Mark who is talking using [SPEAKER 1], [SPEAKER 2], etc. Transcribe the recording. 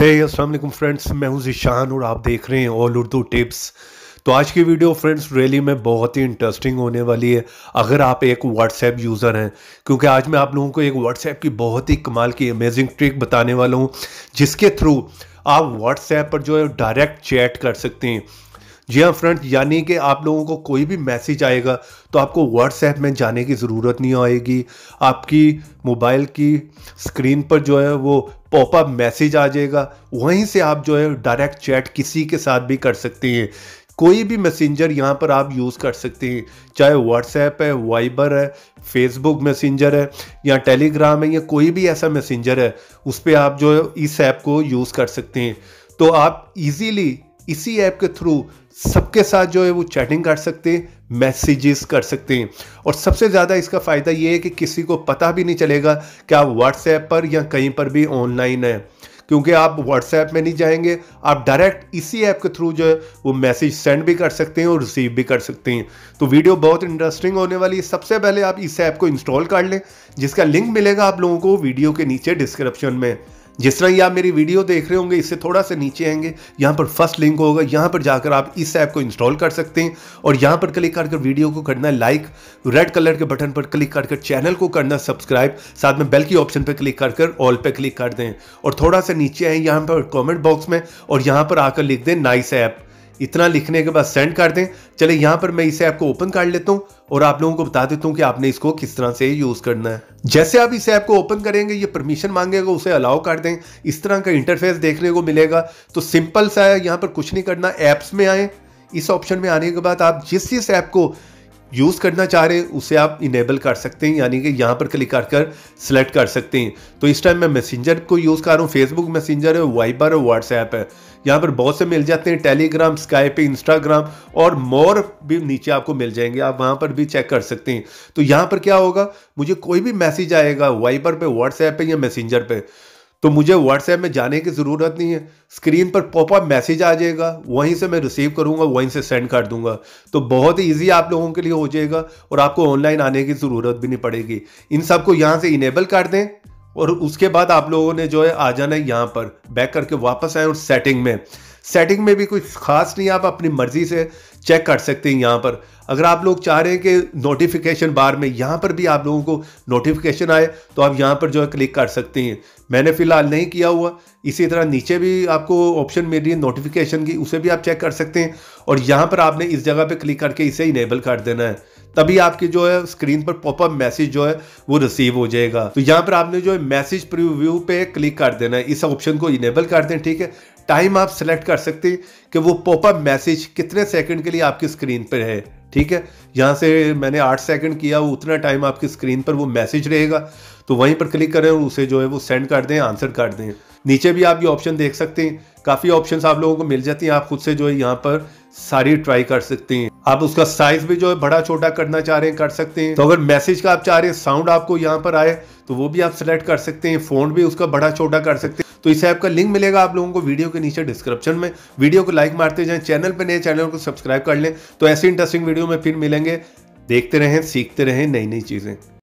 [SPEAKER 1] है अस्सलाम वालेकुम फ्रेंड्स मैं हूं जिशान और आप देख रहे हैं ऑल उर्दू टिप्स तो आज की वीडियो फ्रेंड्स रैली में बहुत ही इंटरेस्टिंग होने वाली है अगर आप एक व्हाट्सएप यूज़र हैं क्योंकि आज मैं आप लोगों को एक व्हाट्सएप की बहुत ही कमाल की अमेजिंग ट्रिक बताने वाला हूँ जिसके थ्रू आप व्हाट्सएप पर जो है डायरेक्ट चैट कर सकते हैं जी हाँ फ्रेंड यानी कि आप लोगों को कोई भी मैसेज आएगा तो आपको व्हाट्सएप में जाने की ज़रूरत नहीं आएगी आपकी मोबाइल की स्क्रीन पर जो है वो पॉपअप मैसेज आ जाएगा वहीं से आप जो है डायरेक्ट चैट किसी के साथ भी कर सकते हैं कोई भी मैसेंजर यहाँ पर आप यूज़ कर सकते हैं चाहे व्हाट्सएप है वाइबर है फेसबुक मैसेंजर है या टेलीग्राम है या कोई भी ऐसा मैसेंजर है उस पर आप जो है इस ऐप को यूज़ कर सकते हैं तो आप इजीली इसी ऐप के थ्रू सबके साथ जो है वो चैटिंग कर सकते हैं मैसेजेस कर सकते हैं और सबसे ज़्यादा इसका फ़ायदा ये है कि किसी को पता भी नहीं चलेगा कि आप व्हाट्सएप पर या कहीं पर भी ऑनलाइन है क्योंकि आप व्हाट्सएप में नहीं जाएंगे आप डायरेक्ट इसी ऐप के थ्रू जो है वो मैसेज सेंड भी कर सकते हैं और रिसीव भी कर सकते हैं तो वीडियो बहुत इंटरेस्टिंग होने वाली है सबसे पहले आप इस ऐप को इंस्टॉल कर लें जिसका लिंक मिलेगा आप लोगों को वीडियो के नीचे डिस्क्रिप्शन में जिस तरह ये आप मेरी वीडियो देख रहे होंगे इससे थोड़ा सा नीचे आएंगे यहाँ पर फर्स्ट लिंक होगा यहाँ पर जाकर आप इस ऐप को इंस्टॉल कर सकते हैं और यहाँ पर क्लिक करके वीडियो को करना है लाइक रेड कलर के बटन पर क्लिक करके चैनल को करना सब्सक्राइब साथ में बेल की ऑप्शन पर क्लिक कर ऑल पर क्लिक कर दें और थोड़ा सा नीचे आए यहाँ पर कॉमेंट बॉक्स में और यहाँ पर आकर लिख दें नाइस ऐप इतना लिखने के बाद सेंड कर दें चले यहाँ पर मैं इसे ऐप को ओपन कर लेता हूँ और आप लोगों को बता देता हूँ कि आपने इसको किस तरह से यूज़ करना है जैसे आप इस ऐप को ओपन करेंगे ये परमिशन मांगेगा उसे अलाउ कर दें इस तरह का इंटरफेस देखने को मिलेगा तो सिंपल सा है यहाँ पर कुछ नहीं करना ऐप्स में आए इस ऑप्शन में आने के बाद आप जिस जिस ऐप को यूज़ करना चाह रहे हैं उसे आप इनेबल कर सकते हैं यानी कि यहाँ पर क्लिक कर कर सेलेक्ट कर सकते हैं तो इस टाइम मैं मैसेंजर को यूज़ कर रहा हूँ फेसबुक मैसेंजर है वाइबर और व्हाट्सएप है यहाँ पर बहुत से मिल जाते हैं टेलीग्राम स्काइप इंस्टाग्राम और मोर भी नीचे आपको मिल जाएंगे आप वहाँ पर भी चेक कर सकते हैं तो यहाँ पर क्या होगा मुझे कोई भी मैसेज आएगा वाइबर पर व्हाट्सएप पर या मैसेंजर पर तो मुझे व्हाट्सएप में जाने की ज़रूरत नहीं है स्क्रीन पर पॉपअप मैसेज आ जाएगा वहीं से मैं रिसीव करूंगा वहीं से सेंड कर दूंगा तो बहुत ही ईजी आप लोगों के लिए हो जाएगा और आपको ऑनलाइन आने की ज़रूरत भी नहीं पड़ेगी इन सबको यहाँ से इनेबल कर दें और उसके बाद आप लोगों ने जो है आ जाना है यहाँ पर बैक करके वापस आए और सेटिंग में सेटिंग में भी कुछ खास नहीं आप अपनी मर्जी से चेक कर सकते हैं यहाँ पर अगर आप लोग चाह रहे हैं कि नोटिफिकेशन बार में यहाँ पर भी आप लोगों को नोटिफिकेशन आए तो आप यहाँ पर जो है क्लिक कर सकते हैं मैंने फ़िलहाल नहीं किया हुआ इसी तरह नीचे भी आपको ऑप्शन मिल रही है नोटिफिकेशन की उसे भी आप चेक कर सकते हैं और यहाँ पर आपने इस जगह पर क्लिक करके इसे इनेबल कर देना है तभी आपकी जो है स्क्रीन पर पॉपअप मैसेज जो है वो रिसीव हो जाएगा तो यहाँ पर आपने जो है मैसेज प्रीव्यू पे क्लिक कर देना है इस ऑप्शन को इनेबल कर दें ठीक है टाइम आप सेलेक्ट कर सकते हैं कि वो पॉपअप मैसेज कितने सेकंड के लिए आपकी स्क्रीन पर है ठीक है यहाँ से मैंने आठ सेकंड किया वो उतना टाइम आपकी स्क्रीन पर वो मैसेज रहेगा तो वहीं पर क्लिक करें और उसे जो है वो सेंड कर दें आंसर कर दें नीचे भी आप ये ऑप्शन देख सकते हैं काफ़ी ऑप्शंस आप लोगों को मिल जाती हैं आप खुद से जो है यहाँ पर सारी ट्राई कर सकते हैं आप उसका साइज भी जो है बड़ा छोटा करना चाह रहे हैं कर सकते हैं तो अगर मैसेज का आप चाह रहे हैं साउंड आपको यहाँ पर आए तो वो भी आप सिलेक्ट कर सकते हैं फोन भी उसका बड़ा छोटा कर सकते हैं तो इस ऐप का लिंक मिलेगा आप लोगों को वीडियो के नीचे डिस्क्रिप्शन में वीडियो को लाइक मारते जाएं चैनल पर नए चैनल को सब्सक्राइब कर लें तो ऐसी इंटरेस्टिंग वीडियो में फिर मिलेंगे देखते रहें सीखते रहें नई नई चीज़ें